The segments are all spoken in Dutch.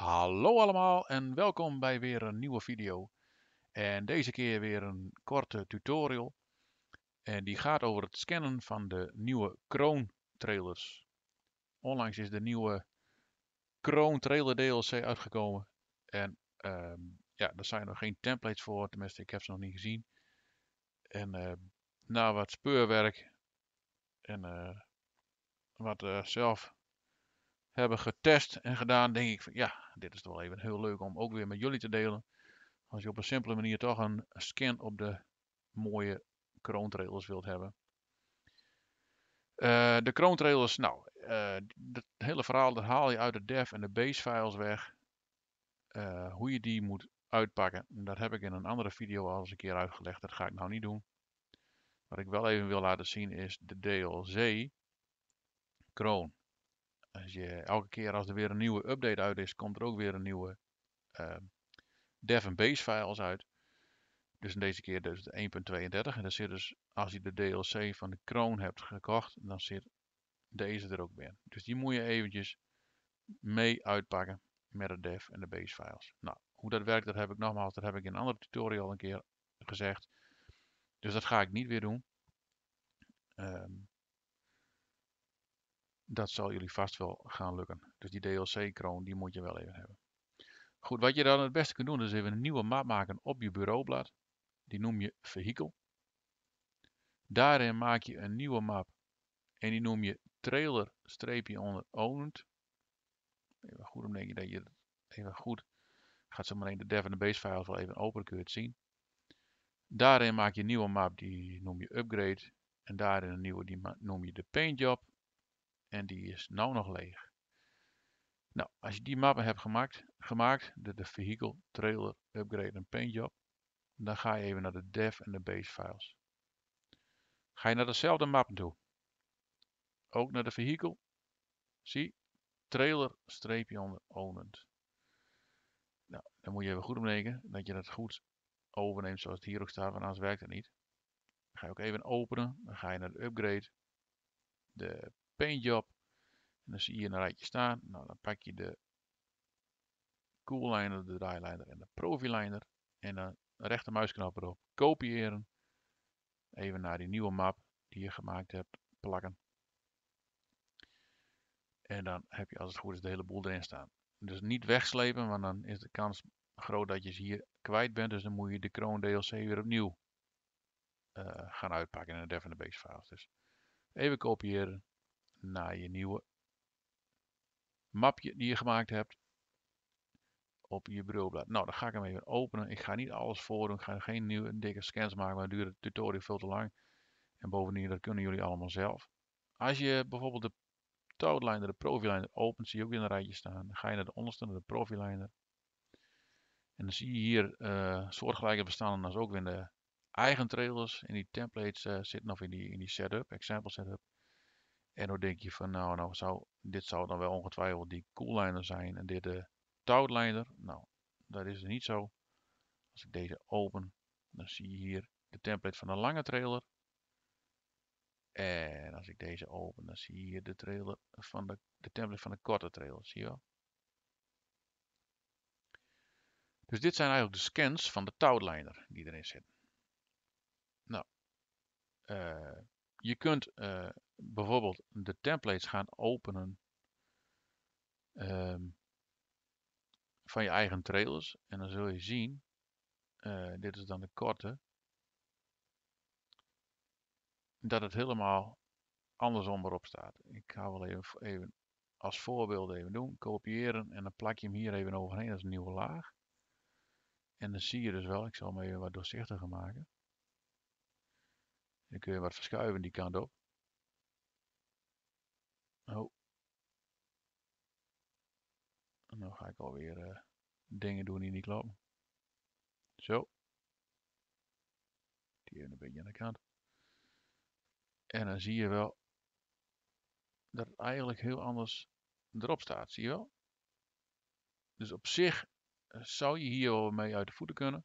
Hallo allemaal en welkom bij weer een nieuwe video. En deze keer weer een korte tutorial. En die gaat over het scannen van de nieuwe Kroon trailers. Onlangs is de nieuwe Kroon trailer DLC uitgekomen. En um, ja, er zijn nog geen templates voor, tenminste ik heb ze nog niet gezien. En eh, na wat speurwerk en eh, wat eh, zelf hebben getest en gedaan, denk ik van ja, dit is toch wel even heel leuk om ook weer met jullie te delen. Als je op een simpele manier toch een scan op de mooie kroontrailers wilt hebben. Eh, de kroontrailers, nou, het eh, hele verhaal dat haal je uit de dev en de base files weg. Eh, hoe je die moet uitpakken, dat heb ik in een andere video al eens een keer uitgelegd. Dat ga ik nou niet doen. Wat ik wel even wil laten zien is de DLC kroon. Als je, elke keer als er weer een nieuwe update uit is, komt er ook weer een nieuwe ehm, dev en base files uit. Dus in deze keer dus 1.32. En dan zit dus, als je de DLC van de kroon hebt gekocht, dan zit deze er ook weer. Dus die moet je eventjes mee uitpakken met de dev en de base files. Nou, hoe dat werkt, dat heb ik nogmaals, dat heb ik in een andere tutorial een keer gezegd. Dus dat ga ik niet weer doen. Ehm dat zal jullie vast wel gaan lukken. Dus die DLC-kroon, die moet je wel even hebben. Goed, wat je dan het beste kunt doen, is even een nieuwe map maken op je bureaublad. Die noem je vehikel. Daarin maak je een nieuwe map. En die noem je trailer-onder owned. Even goed om denk je dat je even goed gaat zo meteen de dev en de base files wel even open, kun je het zien. Daarin maak je een nieuwe map, die noem je upgrade. En daarin een nieuwe, die noem je de paint job en die is nou nog leeg. Nou, als je die mappen hebt gemaakt, gemaakt de, de vehicle, trailer, upgrade en paint job, dan ga je even naar de dev en de base files. Ga je naar dezelfde mappen toe. Ook naar de vehicle. Zie, trailer streepje onder Nou, dan moet je even goed omdenken dat je dat goed overneemt zoals het hier ook staat, want anders werkt het niet. ga je ook even openen, dan ga je naar de upgrade, de paint job. En dan zie je een rijtje staan. Nou, dan pak je de cool liner, de dry-liner en de profiliner. En dan rechtermuisknop erop kopiëren. Even naar die nieuwe map die je gemaakt hebt plakken. En dan heb je als het goed is de hele boel erin staan. Dus niet wegslepen, want dan is de kans groot dat je ze hier kwijt bent. Dus dan moet je de kroon DLC weer opnieuw eh, gaan uitpakken in de Dev Base files. Dus even kopiëren naar je nieuwe mapje die je gemaakt hebt op je bureaublad. Nou, dan ga ik hem even openen. Ik ga niet alles voordoen. Ik ga geen nieuwe dikke scans maken, want dan duurt het tutorial veel te lang. En bovendien, dat kunnen jullie allemaal zelf. Als je bijvoorbeeld de touwliner, de profiliner, opent, zie je ook weer een rijtje staan. Dan ga je naar de onderste, naar de Profiliner. En dan zie je hier eh, soortgelijke bestanden als ook weer in de eigen trailers. In die templates eh, zitten of in die, in die setup, example setup. En dan denk je van, nou, nou zou, dit zou dan wel ongetwijfeld die koelliner zijn en dit de eh, touwlijner. Nou, dat is niet zo. Als ik deze open, dan zie je hier de template van een lange trailer. En als ik deze open, dan zie je hier de, trailer van de, de template van een korte trailer. Zie je wel? Dus dit zijn eigenlijk de scans van de touwlijner die erin zitten. Nou, eh, je kunt eh, bijvoorbeeld de templates gaan openen ehm, van je eigen trailers. En dan zul je zien, eh, dit is dan de korte, dat het helemaal andersom erop staat. Ik ga wel even, even als voorbeeld even doen. Kopiëren en dan plak je hem hier even overheen. Dat is een nieuwe laag. En dan zie je dus wel, ik zal hem even wat doorzichtiger maken. Dan kun je wat verschuiven die kant op. Oh. En dan ga ik alweer eh, dingen doen die niet kloppen. Zo. Die even een beetje aan de kant. En dan zie je wel dat het eigenlijk heel anders erop staat. Zie je wel? Dus op zich eh, zou je hier wel mee uit de voeten kunnen.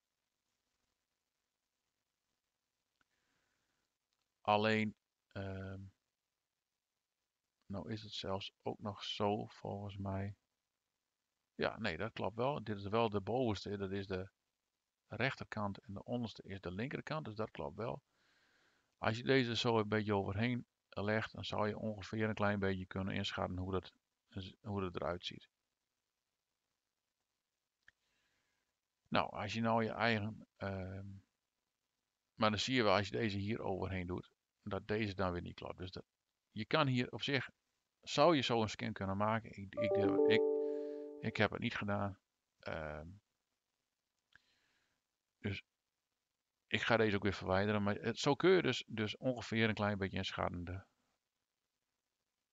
Alleen ehm, nou is het zelfs ook nog zo, volgens mij. Ja, nee, dat klopt wel. Dit is wel de bovenste, dat is de rechterkant. En de onderste is de linkerkant, dus dat klopt wel. Als je deze zo een beetje overheen legt, dan zou je ongeveer een klein beetje kunnen inschatten hoe dat, hoe dat eruit ziet. Nou, als je nou je eigen... Ehm, maar dan zie je wel, als je deze hier overheen doet, dat deze dan weer niet klopt. Dus dat, je kan hier op zich, zou je zo een skin kunnen maken. Ik, ik, ik, ik heb het niet gedaan. Ehm, dus ik ga deze ook weer verwijderen. Maar het, zo kun je dus, dus ongeveer een klein beetje inschatten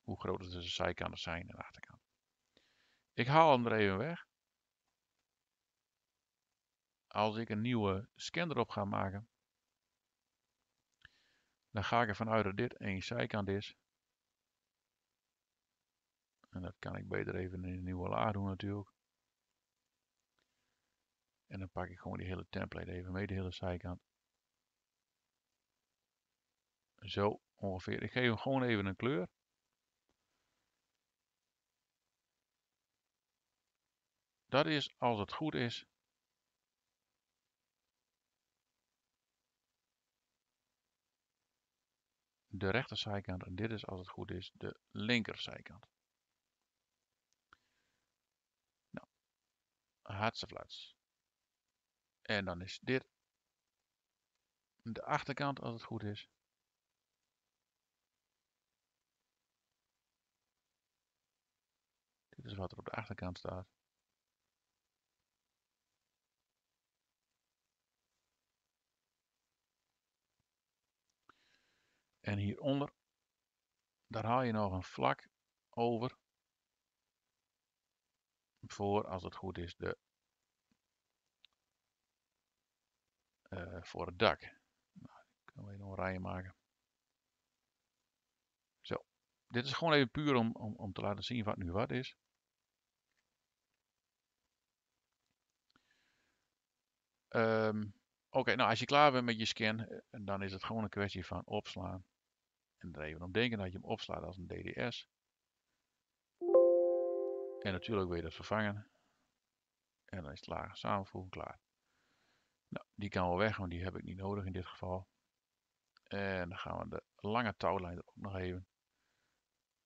hoe groot de zijkanten zijn en de achterkant. Ik haal hem er even weg. Als ik een nieuwe scan erop ga maken, dan ga ik ervan uit dat dit één zijkant is. En dat kan ik beter even in een nieuwe laag doen natuurlijk. En dan pak ik gewoon die hele template even mee, de hele zijkant. Zo ongeveer. Ik geef hem gewoon even een kleur. Dat is, als het goed is, de rechterzijkant. En dit is, als het goed is, de linkerzijkant. hartsafluits. En dan is dit de achterkant als het goed is. Dit is wat er op de achterkant staat. En hieronder, daar haal je nog een vlak over voor, als het goed is, de Eh, voor het dak. Nou, kunnen we even een rijen maken. Zo. Dit is gewoon even puur om, om, om te laten zien wat nu wat is. Ehm, oké, nou als je klaar bent met je scan, eh, dan is het gewoon een kwestie van opslaan. En er even om denken dat je hem opslaat als een DDS. En natuurlijk wil je dat vervangen. En dan is het laag samenvoegen klaar. Die kan wel weg, want die heb ik niet nodig in dit geval. En dan gaan we de lange touwlijn ook nog even.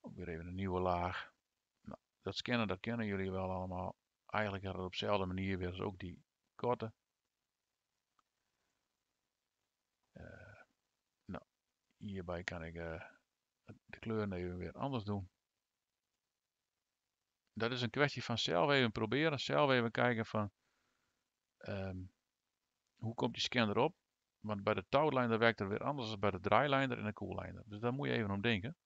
Ook weer even een nieuwe laag. Nou, dat scannen, dat kennen jullie wel allemaal. Eigenlijk gaat het op dezelfde manier weer als ook die korte. Eh, nou, hierbij kan ik eh, de kleuren even weer anders doen. Dat is een kwestie van zelf even proberen, zelf even kijken van um, hoe komt die scan erop? Want bij de touwlijn werkt het weer anders dan bij de dryliner en de coolliner. Dus daar moet je even om denken.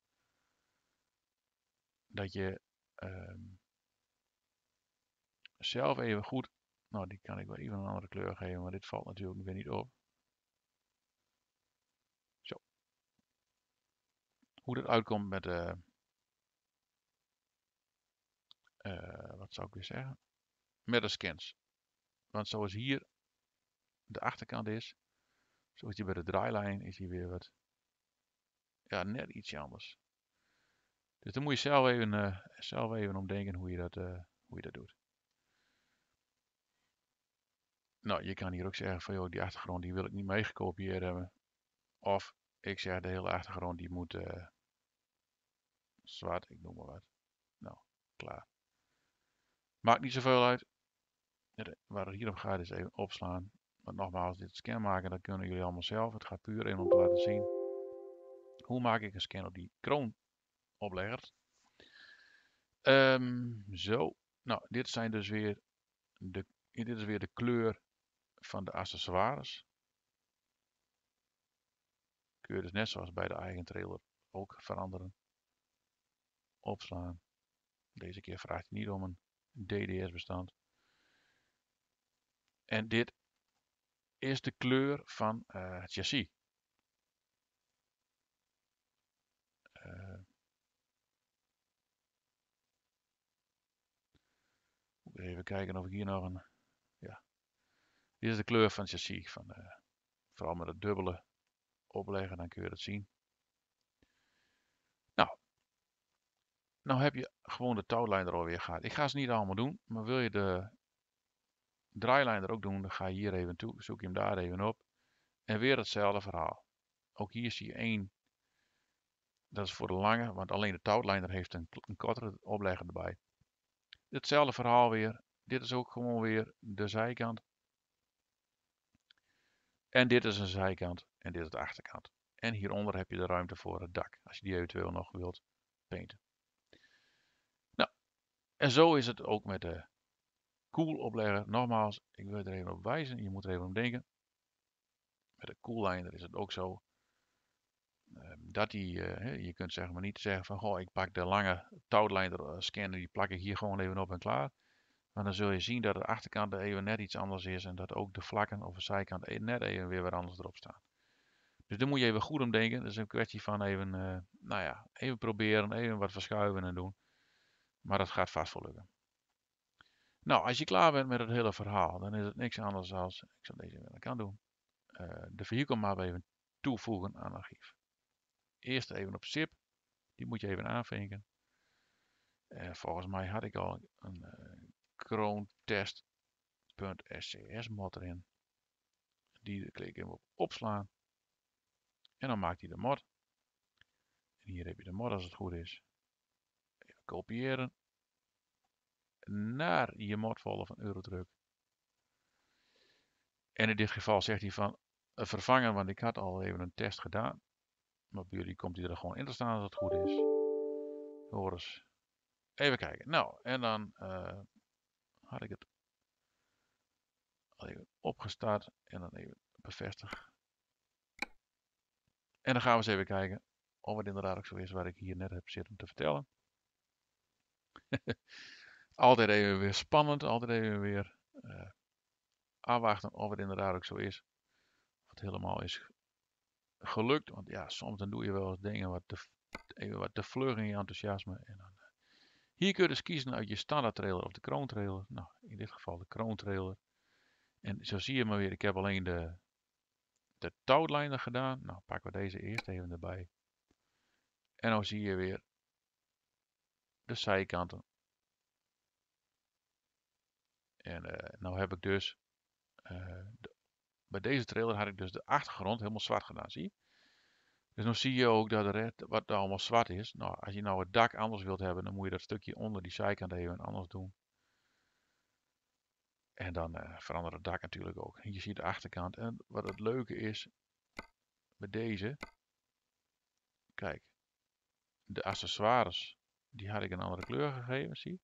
Dat je ehm, zelf even goed... Nou, die kan ik wel even een andere kleur geven, maar dit valt natuurlijk weer niet op. Zo. Hoe dat uitkomt met... Uh, wat zou ik weer zeggen? Met de scans. Want zoals hier de achterkant is. Zoals je bij de draailijn is hier weer wat, ja, net iets anders. Dus dan moet je zelf even, uh, zelf even omdenken hoe je, dat, eh, hoe je dat doet. Nou, je kan hier ook zeggen van, joh, die achtergrond die wil ik niet meegekopieerd hebben. Of ik zeg de hele achtergrond die moet uh, zwart, ik noem maar wat. Nou, klaar. Maakt niet zoveel uit. Waar het hier om gaat is even opslaan nogmaals, dit scan maken, dat kunnen jullie allemaal zelf. Het gaat puur in om te laten zien. Hoe maak ik een scan op die kroonoplegger? Um, zo. Nou, dit zijn dus weer de, dit is weer de kleur van de accessoires. Kun je dus net zoals bij de eigen trailer ook veranderen. Opslaan. Deze keer vraagt hij niet om een DDS bestand. En dit is de kleur van uh, het chassis. Eh, even kijken of ik hier nog een... Ja. Dit is de kleur van het chassis. Van, uh, vooral met het dubbele opleggen, dan kun je dat zien. Nou. Nou heb je gewoon de touwlijn er alweer gehad. Ik ga ze niet allemaal doen, maar wil je de draailijn er ook doen, dan ga je hier even toe, zoek je hem daar even op. En weer hetzelfde verhaal. Ook hier zie je één, dat is voor de lange, want alleen de touwliner heeft een, een kortere oplegger erbij. Hetzelfde verhaal weer. Dit is ook gewoon weer de zijkant. En dit is een zijkant en dit is de achterkant. En hieronder heb je de ruimte voor het dak, als je die eventueel nog wilt painten. Nou, en zo is het ook met de cool opleggen. Nogmaals, ik wil er even op wijzen. Je moet er even om denken. Met de cool is het ook zo. Ehm, dat die, eh, je kunt zeg maar niet zeggen van goh, ik pak de lange touwlijner eh, scanner, die plak ik hier gewoon even op en klaar. Maar dan zul je zien dat de achterkant even net iets anders is en dat ook de vlakken of de zijkant e-, net even weer wat anders erop staan. Dus daar moet je even goed om denken. Dat is een kwestie van even, eh, nou ja, even proberen, even wat verschuiven en doen. Maar dat gaat vast wel lukken. Nou, als je klaar bent met het hele verhaal, dan is het niks anders dan, ik zal deze eh, weer aan doen, uh, de vehicle map even toevoegen aan het archief. Eerst even op zip, die moet je even aanvinken. Eh, volgens mij had ik al een uh, mod erin. Die klik ik op opslaan. En dan maakt hij de mod. hier heb je de mod als het goed is. Even kopiëren naar je modvolle van eurodruk. En in dit geval zegt hij van eh, vervangen, want ik had al even een test gedaan. Maar bij jullie komt hij er gewoon in te staan als het goed is. Hoor Even kijken. Nou, en dan eh, had ik het even opgestart en dan even bevestigd. En dan gaan we eens even kijken of het inderdaad ook zo is waar ik hier net heb zitten te vertellen. altijd even weer spannend, altijd even weer uh, eh, afwachten of het inderdaad ook zo is. Of het helemaal is gelukt. Want ja, soms dan doe je wel eens dingen wat te, wat vlug in je enthousiasme. En dan, eh, hier kun je dus kiezen uit je standaard trailer of de kroontrailer. Nou, in dit geval de kroontrailer. En zo zie je maar weer, ik heb alleen de, de touwlijnen gedaan. Nou, pakken we deze eerst even erbij. En dan zie je weer de zijkanten en uh, nou heb ik dus, eh, bij deze trailer had ik dus de achtergrond helemaal zwart gedaan, zie Dus nu zie je ook dat de wat er allemaal zwart is. Nou, als je nou het dak anders wilt hebben, dan moet je dat stukje onder die zijkant even anders doen. En dan uh, verandert het dak natuurlijk ook. je ziet de achterkant. En wat het leuke is, met deze, kijk, de accessoires, die had ik een andere kleur gegeven, zie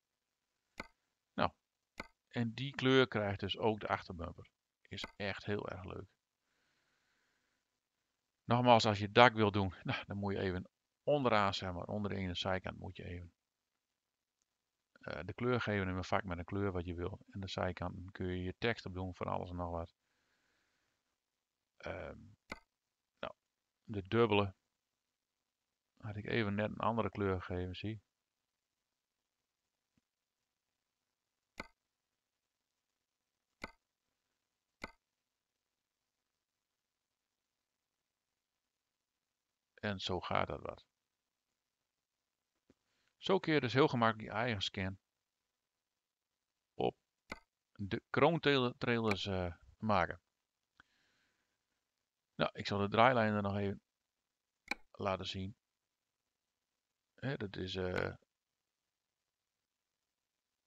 en die kleur krijgt dus ook de achterbumper. Is echt heel erg leuk. Nogmaals, als je dak wil doen, nou, dan moet je even onderaan, zeg maar, onder de zijkant moet je even eh, de kleur geven in een vak met een kleur wat je wil. En de zijkant kun je je tekst op doen van alles en nog wat. Ehm, nou, de dubbele had ik even net een andere kleur gegeven, zie. En zo gaat dat wat. Zo kun je dus heel gemakkelijk die scan op de kroontrailers uh, eh, maken. Nou, ik zal de draailijn er nog even laten zien. dat is eh,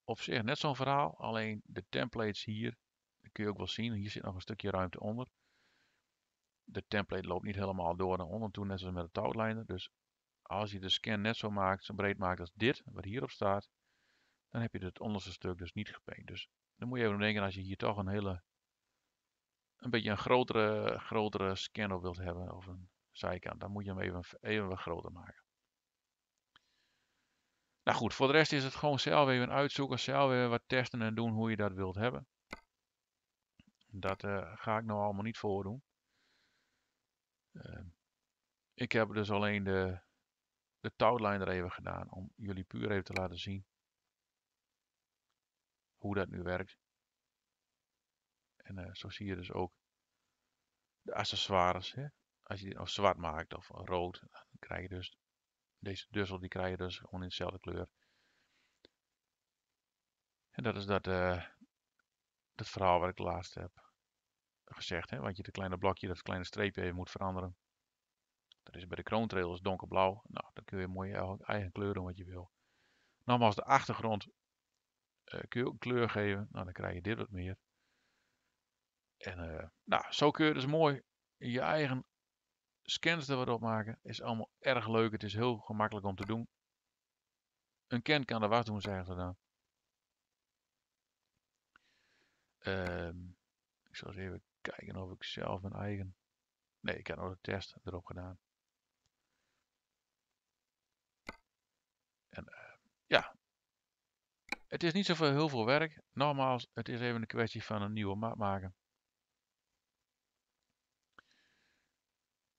op zich net zo'n verhaal, alleen de templates hier, dat kun je ook wel zien, hier zit nog een stukje ruimte onder de template loopt niet helemaal door naar onder toe, net zoals met de touwlijnen. Dus als je de scan net zo maakt, zo breed maakt als dit, wat hierop staat, dan heb je het onderste stuk dus niet gepaint. Dus dan moet je even denken, als je hier toch een hele, een beetje een grotere, grotere scan op wilt hebben, of een zijkant, dan moet je hem even, even wat groter maken. Nou goed, voor de rest is het gewoon zelf even uitzoeken, zelf even wat testen en doen hoe je dat wilt hebben. Dat eh, ga ik nou allemaal niet voordoen. Ik heb dus alleen de, de touwlijn er even gedaan om jullie puur even te laten zien hoe dat nu werkt. En eh, zo zie je dus ook de accessoires. Hè? Als je die nou zwart maakt of rood, dan krijg je dus deze dussel die krijg je dus gewoon in dezelfde kleur. En dat is dat, uh, verhaal waar ik laatst heb gezegd. Hè? Want je het kleine blokje, dat kleine streepje even moet veranderen. Dat is bij de kroontrails donkerblauw. Nou, dan kun je mooi je eigen kleur doen wat je wil. Nogmaals, de achtergrond eh, kleur geven. Nou, dan krijg je dit wat meer. En eh, nou, zo kun je dus mooi je eigen scans er wat op maken. Is allemaal erg leuk. Het is heel gemakkelijk om te doen. Een kent kan er wat doen, zeggen ze dan. Ehm, ik zal eens even kijken of ik zelf mijn eigen... Nee, ik heb nog de test erop gedaan. En eh, ja, het is niet zo heel veel werk. Nogmaals, het is even een kwestie van een nieuwe map maken.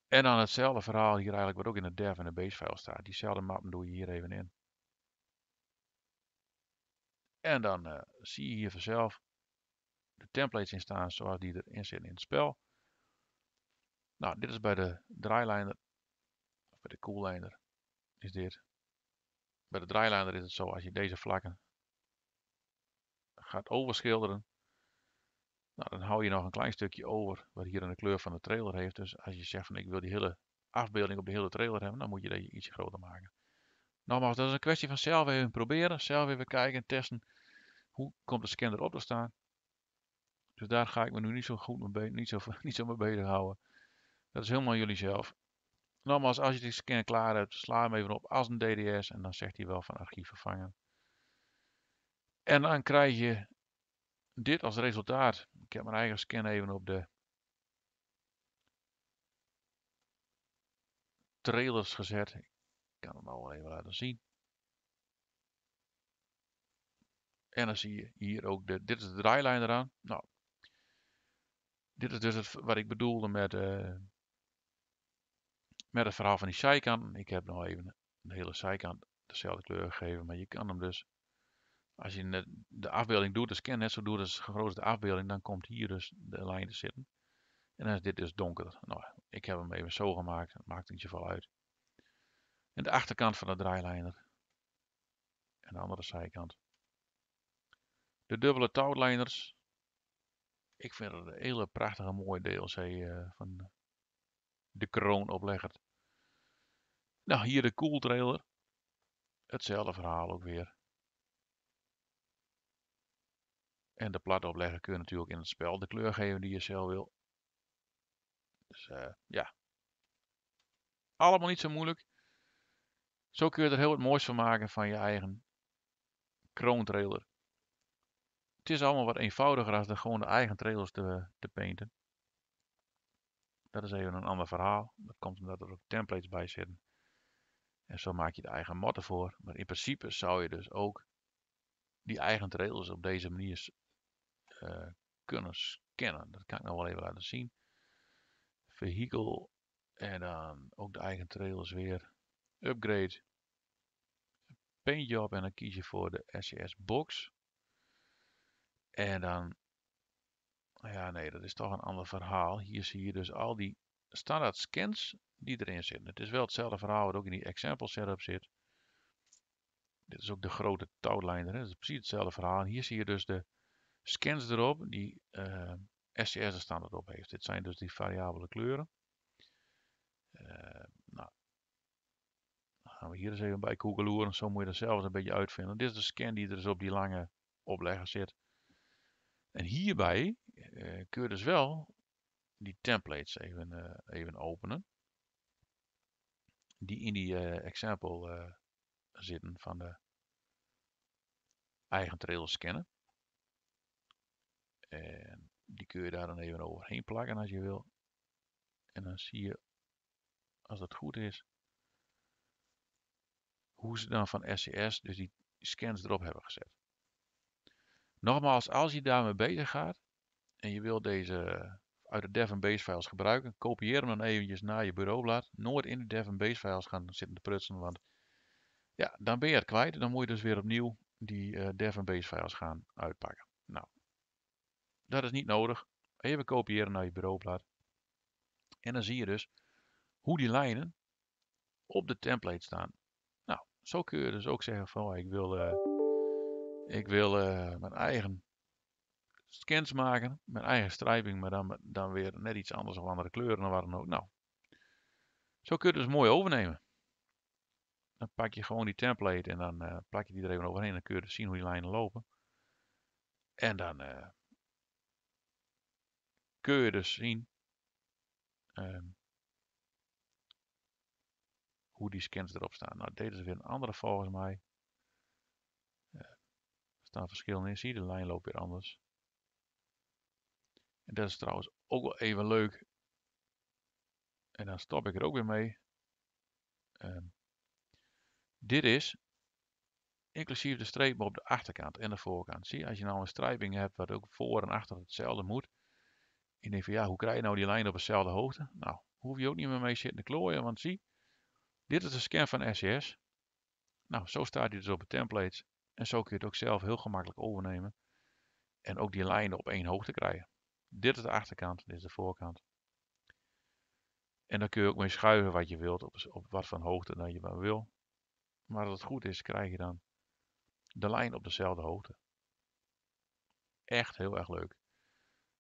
En dan hetzelfde verhaal hier eigenlijk, wat ook in de dev en de base file staat. Diezelfde mappen doe je hier even in. En dan eh, zie je hier vanzelf de templates in staan zoals die erin zitten in het spel. Nou, dit is bij de dryliner, of bij de coolliner, is dit. Bij de draailiner is het zo, als je deze vlakken gaat overschilderen, nou, dan hou je nog een klein stukje over wat hier in de kleur van de trailer heeft. Dus als je zegt van ik wil die hele afbeelding op de hele trailer hebben, dan moet je deze iets groter maken. Nogmaals, dat is een kwestie van zelf even proberen, zelf even kijken, en testen. Hoe komt de scan erop te staan? Dus daar ga ik me nu niet zo goed mee, niet zo, niet zo mee Dat is helemaal jullie zelf nogmaals, als je die scan klaar hebt, sla hem even op als een DDS en dan zegt hij wel van archief vervangen. En dan krijg je dit als resultaat. Ik heb mijn eigen scan even op de trailers gezet. Ik kan hem nou even laten zien. En dan zie je hier ook de, dit is de draailijn eraan. Nou, dit is dus het, wat ik bedoelde met eh, met het verhaal van die zijkant. Ik heb nog even de hele zijkant dezelfde kleur gegeven, maar je kan hem dus als je de afbeelding doet, de dus scan net zo doet als de grootste afbeelding, dan komt hier dus de lijn te zitten. En dan is dit dus donker. Nou, ik heb hem even zo gemaakt, dat maakt niet zoveel uit. En de achterkant van de dryliner. En de andere zijkant. De dubbele touwliners. Ik vind het een hele prachtige mooie DLC eh, van de kroon opleggen. Nou, hier de cool trailer. Hetzelfde verhaal ook weer. En de plat opleggen kun je natuurlijk in het spel de kleur geven die je zelf wil. Dus eh, ja. Allemaal niet zo moeilijk. Zo kun je er heel wat moois van maken van je eigen Trailer. Het is allemaal wat eenvoudiger als dan gewoon de eigen trailers te, te painten. Dat is even een ander verhaal. Dat komt omdat er ook templates bij zitten. En zo maak je de eigen motten voor. Maar in principe zou je dus ook die eigen trails op deze manier eh, kunnen scannen. Dat kan ik nog wel even laten zien. Vehicle. En dan ook de eigen trails weer. Upgrade. Paintjob. En dan kies je voor de SCS box. En dan nou ja, nee, dat is toch een ander verhaal. Hier zie je dus al die standaard scans die erin zitten. Het is wel hetzelfde verhaal wat ook in die example setup zit. Dit is ook de grote touwlijn erin. Het is precies hetzelfde verhaal. Hier zie je dus de scans erop die uh, eh, SCS er standaard op heeft. Dit zijn dus die variabele kleuren. Uh, nou, dan gaan we hier eens even bij en Zo moet je dat zelf een beetje uitvinden. Dit is de scan die er dus op die lange oplegger zit. En hierbij uh, kun je dus wel die templates even, eh, even openen. Die in die eh, example zitten van de eigen trailer scannen. En die kun je daar dan even overheen plakken als je wil. En dan zie je, als dat goed is, hoe ze dan van SCS, dus die scans erop hebben gezet. Nogmaals, als je daarmee bezig gaat, en je wil deze eh, uit de dev en base files gebruiken, kopieer hem dan eventjes naar je bureaublad. Nooit in de dev en base files gaan zitten te prutsen, want ja, dan ben je het kwijt. en Dan moet je dus weer opnieuw die uh, dev en base files gaan uitpakken. Nou, dat is niet nodig. Even kopiëren naar je bureaublad. En dan zie je dus hoe die lijnen op de template staan. Nou, zo kun je dus ook zeggen van oh, ik wil, eh, ik wil mijn eigen scans maken. met eigen strijping, maar dan, dan weer net iets anders of andere kleuren of wat dan ook. Nou, zo kun je het dus mooi overnemen. Dan pak je gewoon die template en dan eh, plak je die er even overheen. Dan kun je dus zien hoe die lijnen lopen. En dan eh, kun je dus zien ehm, hoe die scans erop staan. Nou, deden ze weer een andere volgens mij. Eh, er staan verschillen in. Zie, de lijn loopt weer anders dat is trouwens ook wel even leuk. En dan stop ik er ook weer mee. Ehm, dit is inclusief de strepen op de achterkant en de voorkant. Zie, als je nou een strijping hebt wat ook voor en achter hetzelfde moet. En je denkt van ja, hoe krijg je nou die lijn op dezelfde hoogte? Nou, hoef je ook niet meer mee zitten klooien, want zie, dit is de scan van SCS. Nou, zo staat hij dus op de templates. En zo kun je het ook zelf heel gemakkelijk overnemen. En ook die lijnen op één hoogte krijgen. Dit is de achterkant, dit is de voorkant. En dan kun je ook mee schuiven wat je wilt, op, op wat van hoogte dan je maar wil. Maar als het goed is, krijg je dan de lijn op dezelfde hoogte. Echt heel erg leuk.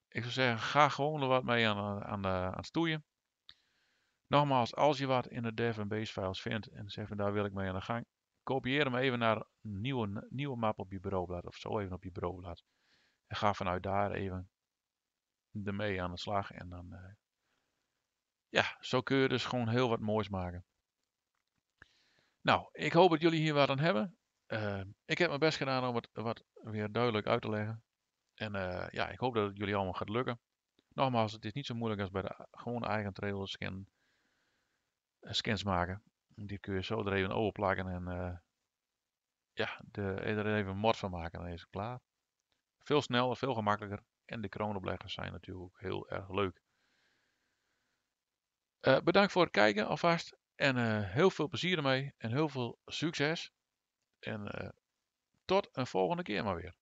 Ik zou zeggen, ga gewoon er wat mee aan, eh, aan, de, aan het stoeien. Nogmaals, als je wat in de dev en base files vindt en zegt van daar wil ik mee aan de gang, kopieer hem even naar een nieuwe, nieuwe map op je bureaublad of zo even op je bureaublad. En ga vanuit daar even mee aan de slag. En dan, eh, ja, zo kun je dus gewoon heel wat moois maken. Nou, ik hoop dat jullie hier wat aan hebben. Eh, ik heb mijn best gedaan om het wat weer duidelijk uit te leggen. En eh, ja, ik hoop dat het jullie allemaal gaat lukken. Nogmaals, het is niet zo moeilijk als bij de gewone eigen trailer scans maken. Die kun je zo er even over plakken en ja, de, er even mod van maken. Dan is het klaar. Veel sneller, veel gemakkelijker en de kroonopleggers zijn natuurlijk ook heel erg leuk. Eh, bedankt voor het kijken alvast. En eh, heel veel plezier ermee. En heel veel succes. En eh, tot een volgende keer maar weer.